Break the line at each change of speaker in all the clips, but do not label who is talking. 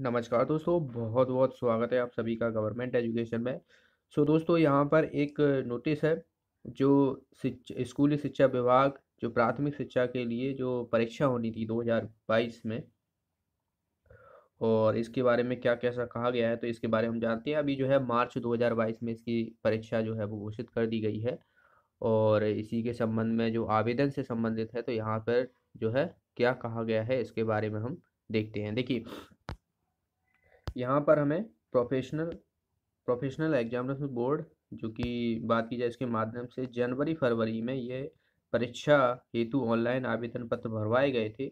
नमस्कार दोस्तों बहुत बहुत स्वागत है आप सभी का गवर्नमेंट एजुकेशन में सो so, दोस्तों यहाँ पर एक नोटिस है जो स्कूली शिक्षा विभाग जो प्राथमिक शिक्षा के लिए जो परीक्षा होनी थी 2022 में और इसके बारे में क्या कैसा कहा गया है तो इसके बारे में हम जानते हैं अभी जो है मार्च 2022 में इसकी परीक्षा जो है वो घोषित कर दी गई है और इसी के संबंध में जो आवेदन से संबंधित है तो यहाँ पर जो है क्या कहा गया है इसके बारे में हम देखते हैं देखिए यहाँ पर हमें प्रोफेशनल प्रोफेशनल एग्जामिनेशन बोर्ड जो कि बात की जाए इसके माध्यम से जनवरी फरवरी में ये परीक्षा हेतु ऑनलाइन आवेदन पत्र भरवाए गए थे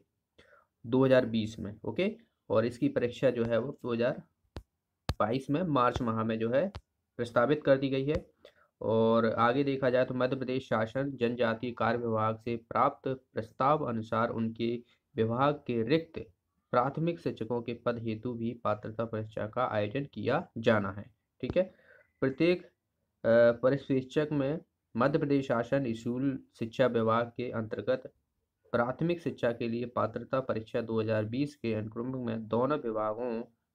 2020 में ओके और इसकी परीक्षा जो है वो 2022 में मार्च माह में जो है प्रस्तावित कर दी गई है और आगे देखा जाए तो मध्य प्रदेश शासन जनजातीय कार्य विभाग से प्राप्त प्रस्ताव अनुसार उनके विभाग के रिक्त प्राथमिक शिक्षकों के पद हेतु भी पात्रता परीक्षा का आयोजन किया जाना है ठीक है प्रत्येक परिशिक्षक में मध्य प्रदेश शासन स्कूल शिक्षा विभाग के अंतर्गत प्राथमिक शिक्षा के लिए पात्रता परीक्षा 2020 के अनुक्रम में दोनों विभागों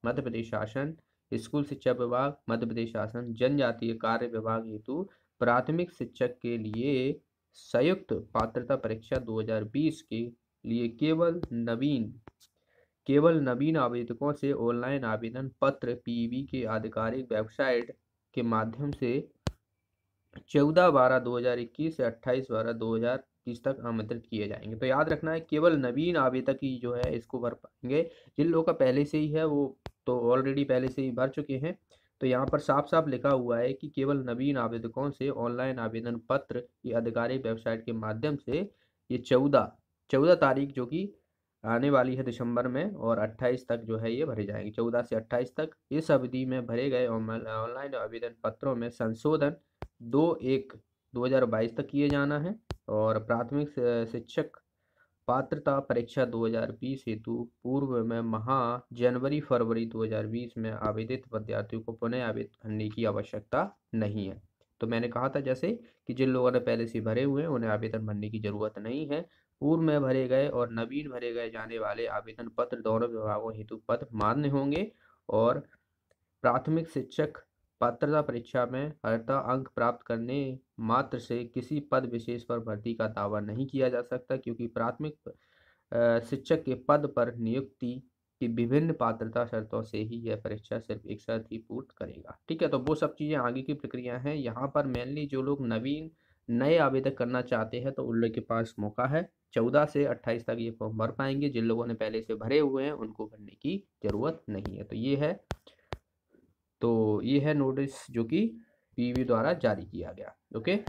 मध्य प्रदेश शासन स्कूल शिक्षा विभाग मध्य प्रदेश शासन जनजातीय कार्य विभाग हेतु प्राथमिक शिक्षक के लिए संयुक्त पात्रता परीक्षा 2020 के लिए केवल नवीन केवल नवीन आवेदकों से ऑनलाइन आवेदन पत्र पीवी के आधिकारिक वेबसाइट के माध्यम से चौदह बारह इक्कीस से अट्ठाईस बारह 2021 तक आमंत्रित किए जाएंगे तो याद रखना है केवल नवीन आवेदक ही जो है इसको भर पाएंगे जिन लोगों का पहले से ही है वो तो ऑलरेडी पहले से ही भर चुके हैं तो यहाँ पर साफ साफ लिखा हुआ है कि केवल नवीन आवेदकों से ऑनलाइन आवेदन पत्र की आधिकारिक वेबसाइट के माध्यम से ये चौदह चौदह तारीख जो कि आने वाली है दिसंबर में और 28 तक जो है ये भरे जाएंगे 14 से 28 तक इस अवधि में भरे गए ऑनलाइन आवेदन पत्रों में संशोधन दो एक 2022 तक किए जाना है और प्राथमिक शिक्षक पात्रता परीक्षा 2020 हेतु पूर्व में महा जनवरी फरवरी 2020 में आवेदित विद्यार्थियों को पुनः आवेदित करने की आवश्यकता नहीं है तो मैंने कहा था जैसे कि जिन लोगों ने पहले से भरे हुए हैं उन्हें आवेदन भरने की ज़रूरत नहीं है पूर्व में भरे गए और नवीन भरे गए जाने वाले आवेदन पत्र दोनों विभागों हेतु पद मान्य होंगे और प्राथमिक शिक्षक पात्रता परीक्षा में अर्था अंक प्राप्त करने मात्र से किसी पद विशेष पर भर्ती का दावा नहीं किया जा सकता क्योंकि प्राथमिक शिक्षक के पद पर नियुक्ति की विभिन्न पात्रता शर्तों से ही यह परीक्षा सिर्फ एक शर्त ही पूर्ण करेगा ठीक है तो वो सब चीज़ें आगे की प्रक्रिया हैं यहाँ पर मेनली जो लोग नवीन नए आवेदक करना चाहते हैं तो उन लोग के पास मौका है चौदह से अट्ठाईस तक ये फॉर्म भर पाएंगे जिन लोगों ने पहले से भरे हुए हैं उनको भरने की ज़रूरत नहीं है तो ये है तो ये है नोटिस जो कि पीवी द्वारा जारी किया गया ओके